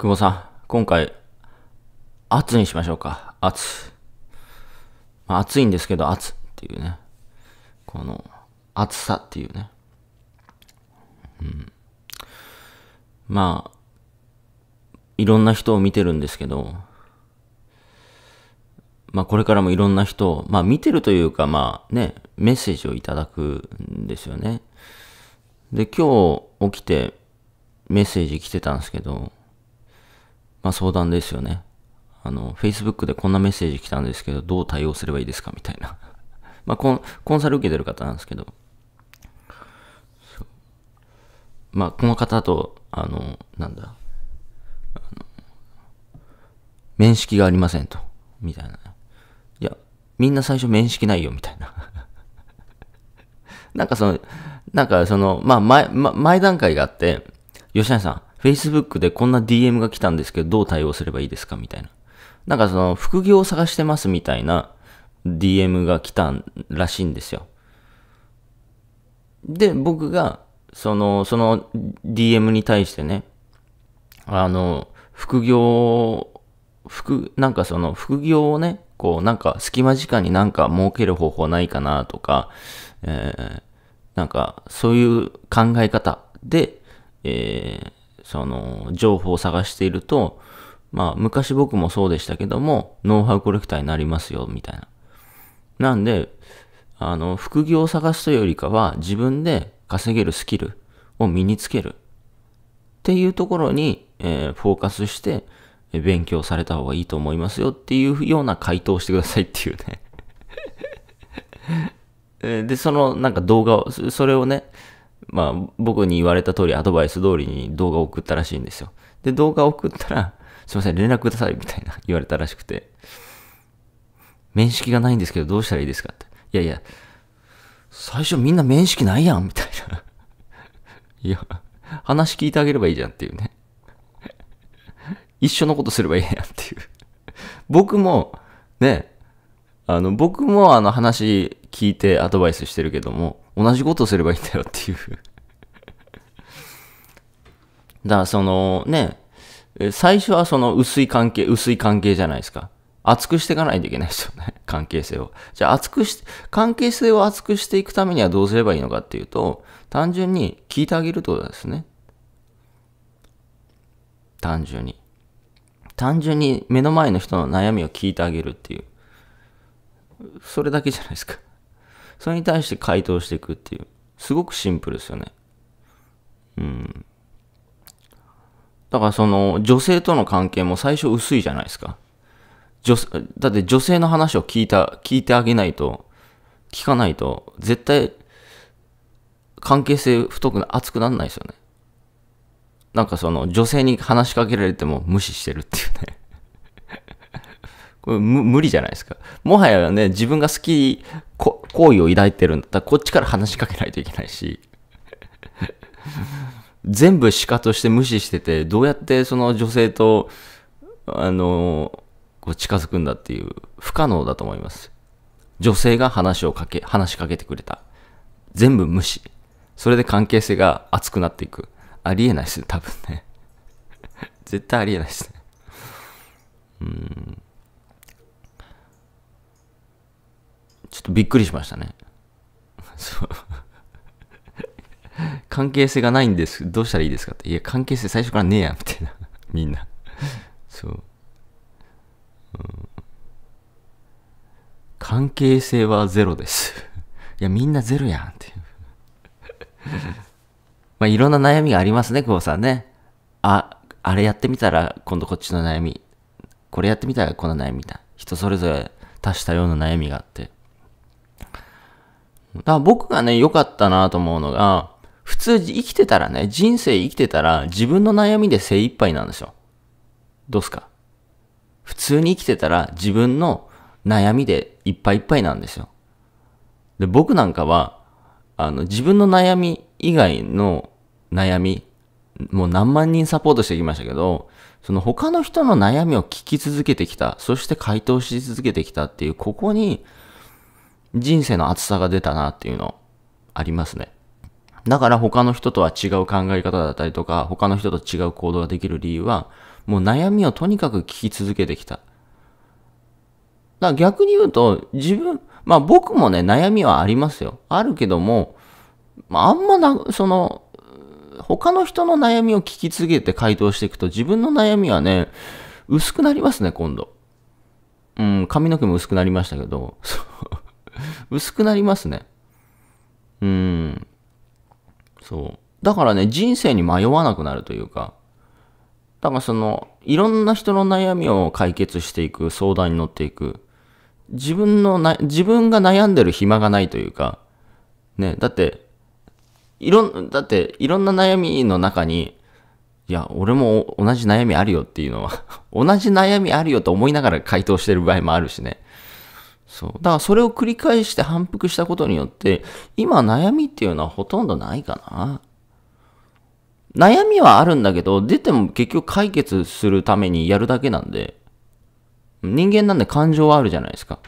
久保さん、今回、圧にしましょうか。圧。まあ、熱いんですけど、圧っていうね。この、暑さっていうね。うん。まあ、いろんな人を見てるんですけど、まあこれからもいろんな人を、まあ見てるというか、まあね、メッセージをいただくんですよね。で、今日起きてメッセージ来てたんですけど、まあ、相談ですよね。あの、Facebook でこんなメッセージ来たんですけど、どう対応すればいいですかみたいな。まあコン、コンサル受けてる方なんですけど、まあ、この方と、あの、なんだ、面識がありませんと、みたいな。いや、みんな最初面識ないよ、みたいな。なんかその、なんかその、まあ前、ま、前段階があって、吉谷さん、Facebook でこんな DM が来たんですけど、どう対応すればいいですかみたいな。なんかその、副業を探してますみたいな DM が来たらしいんですよ。で、僕が、その、その DM に対してね、あの、副業、副、なんかその、副業をね、こう、なんか隙間時間になんか儲ける方法ないかなとか、えー、なんかそういう考え方で、えー、その、情報を探していると、まあ、昔僕もそうでしたけども、ノウハウコレクターになりますよ、みたいな。なんで、あの、副業を探すというよりかは、自分で稼げるスキルを身につける。っていうところに、えー、フォーカスして、勉強された方がいいと思いますよっていうような回答をしてくださいっていうね で、そのなんか動画を、それをね、まあ、僕に言われた通り、アドバイス通りに動画を送ったらしいんですよ。で、動画を送ったら、すいません、連絡ください、みたいな 言われたらしくて、面識がないんですけど、どうしたらいいですかって。いやいや、最初みんな面識ないやん、みたいな。いや、話聞いてあげればいいじゃんっていうね。一緒のことすればいいやんっていう。僕も、ね、あの、僕もあの話聞いてアドバイスしてるけども、同じことをすればいいんだよっていう だからそのね、最初はその薄い関係、薄い関係じゃないですか。厚くしていかないといけないですよね。関係性を。じゃあ厚くし、関係性を厚くしていくためにはどうすればいいのかっていうと、単純に聞いてあげるってことですね。単純に。単純に目の前の人の悩みを聞いてあげるっていう。それだけじゃないですか。それに対して回答していくっていう。すごくシンプルですよね。うん。だからその女性との関係も最初薄いじゃないですか。女だって女性の話を聞いた、聞いてあげないと、聞かないと、絶対関係性太く熱くならないですよね。なんかその女性に話しかけられても無視してるっていうねこれ無理じゃないですか。もはやね、自分が好き、好意を抱いてるんだったら、こっちから話しかけないといけないし。全部鹿として無視してて、どうやってその女性と、あの、こう近づくんだっていう、不可能だと思います。女性が話をかけ、話しかけてくれた。全部無視。それで関係性が熱くなっていく。ありえないです、多分ね。絶対ありえないですね。とびっくりしましたね。そう。関係性がないんです。どうしたらいいですかって。いや、関係性最初からねえや、みたいな。みんな。そう、うん。関係性はゼロです。いや、みんなゼロやんっていう。まあ、いろんな悩みがありますね、久保さんね。あ、あれやってみたら、今度こっちの悩み。これやってみたら、この悩みだ。人それぞれ足したような悩みがあって。だから僕がね、良かったなと思うのが、普通生きてたらね、人生生きてたら自分の悩みで精一杯なんですよ。どうすか普通に生きてたら自分の悩みでいっぱいいっぱいなんですよ。で、僕なんかは、あの、自分の悩み以外の悩み、もう何万人サポートしてきましたけど、その他の人の悩みを聞き続けてきた、そして回答し続けてきたっていう、ここに人生の厚さが出たなっていうのありますね。だから他の人とは違う考え方だったりとか、他の人と違う行動ができる理由は、もう悩みをとにかく聞き続けてきた。だから逆に言うと、自分、まあ僕もね、悩みはありますよ。あるけども、まああんまな、その、他の人の悩みを聞き続けて回答していくと、自分の悩みはね、薄くなりますね、今度。うん、髪の毛も薄くなりましたけど、薄くなりますね。うん。そう。だからね、人生に迷わなくなるというか、だからその、いろんな人の悩みを解決していく、相談に乗っていく。自分のな、自分が悩んでる暇がないというか、ね、だって、いろん、だって、いろんな悩みの中に、いや、俺も同じ悩みあるよっていうのは 同じ悩みあるよと思いながら回答してる場合もあるしね。そう。だからそれを繰り返して反復したことによって、今悩みっていうのはほとんどないかな。悩みはあるんだけど、出ても結局解決するためにやるだけなんで、人間なんで感情はあるじゃないですか。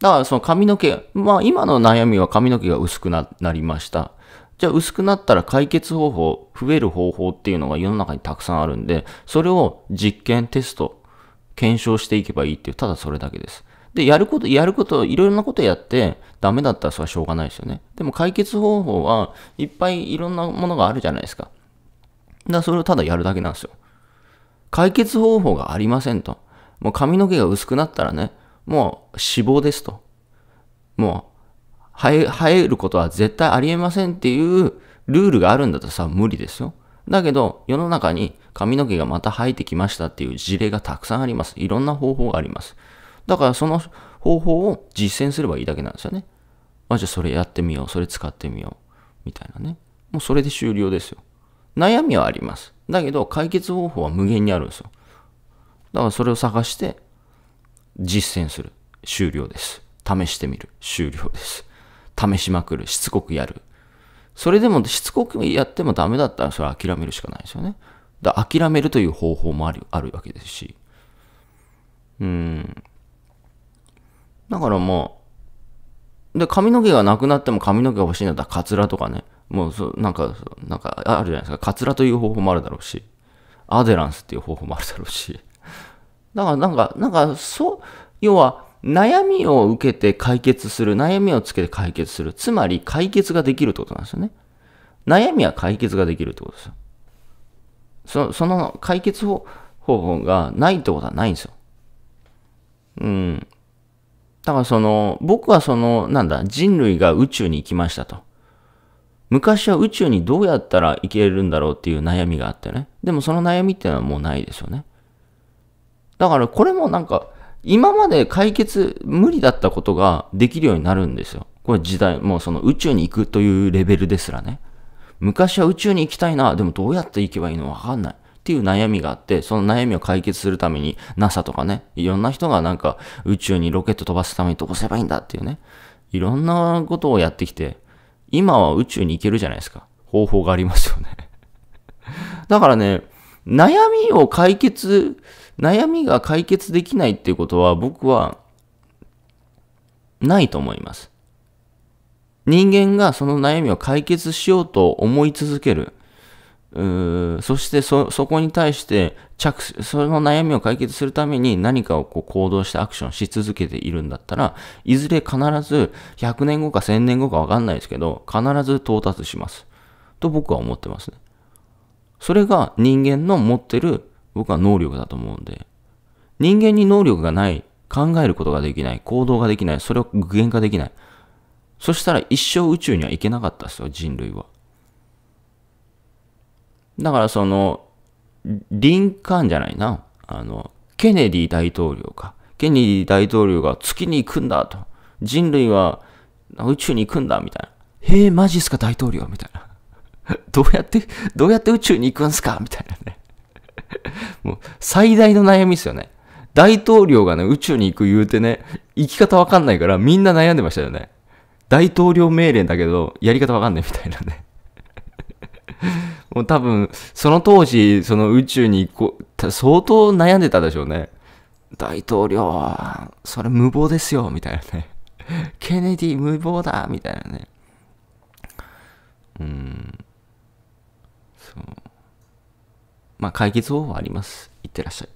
だからその髪の毛、まあ今の悩みは髪の毛が薄くなりました。じゃあ薄くなったら解決方法、増える方法っていうのが世の中にたくさんあるんで、それを実験、テスト、検証していけばいいっていう、ただそれだけです。で、やること、やること、いろいろなことやって、ダメだったらそれはしょうがないですよね。でも解決方法はいっぱいいろんなものがあるじゃないですか。だからそれをただやるだけなんですよ。解決方法がありませんと。もう髪の毛が薄くなったらね、もう死亡ですと。もう生え、生えることは絶対ありえませんっていうルールがあるんだとさ、無理ですよ。だけど、世の中に髪の毛がまた生えてきましたっていう事例がたくさんあります。いろんな方法があります。だからその方法を実践すればいいだけなんですよね。あ、じゃあそれやってみよう。それ使ってみよう。みたいなね。もうそれで終了ですよ。悩みはあります。だけど解決方法は無限にあるんですよ。だからそれを探して実践する。終了です。試してみる。終了です。試しまくる。しつこくやる。それでもしつこくやってもダメだったらそれは諦めるしかないですよね。だ諦めるという方法もあるあるわけですし。うん。だからもう、で、髪の毛がなくなっても髪の毛が欲しいんだったら、カツラとかね。もうそう、なんか、なんか、あるじゃないですか。カツラという方法もあるだろうし、アデランスっていう方法もあるだろうし。だから、なんか、なんか、そう、要は、悩みを受けて解決する、悩みをつけて解決する。つまり、解決ができるってことなんですよね。悩みは解決ができるってことですよ。そその解決方法がないってことはないんですよ。うん。だからその、僕はその、なんだ、人類が宇宙に行きましたと。昔は宇宙にどうやったら行けるんだろうっていう悩みがあってね。でもその悩みっていうのはもうないですよね。だからこれもなんか、今まで解決無理だったことができるようになるんですよ。これ時代、もうその宇宙に行くというレベルですらね。昔は宇宙に行きたいな。でもどうやって行けばいいのわかんない。っていう悩みがあって、その悩みを解決するために NASA とかね、いろんな人がなんか宇宙にロケット飛ばすためにどうすればいいんだっていうね、いろんなことをやってきて、今は宇宙に行けるじゃないですか。方法がありますよね だからね、悩みを解決、悩みが解決できないっていうことは僕はないと思います。人間がその悩みを解決しようと思い続ける。うそしてそ、そこに対して着、その悩みを解決するために何かをこう行動してアクションし続けているんだったら、いずれ必ず100年後か1000年後かわかんないですけど、必ず到達します。と僕は思ってますね。それが人間の持ってる僕は能力だと思うんで、人間に能力がない、考えることができない、行動ができない、それを具現化できない。そしたら一生宇宙には行けなかったですよ、人類は。だからその、林間じゃないな。あの、ケネディ大統領か。ケネディ大統領が月に行くんだと。人類は宇宙に行くんだみたいな。へえ、マジっすか大統領みたいな。どうやって、どうやって宇宙に行くんすかみたいなね。もう最大の悩みっすよね。大統領がね、宇宙に行く言うてね、行き方わかんないからみんな悩んでましたよね。大統領命令だけど、やり方わかんないみたいなね。もう多分、その当時、その宇宙に行こう、相当悩んでたでしょうね。大統領は、それ無謀ですよ、みたいなね。ケネディ無謀だ、みたいなね。うん。そう。まあ、解決方法あります。いってらっしゃい。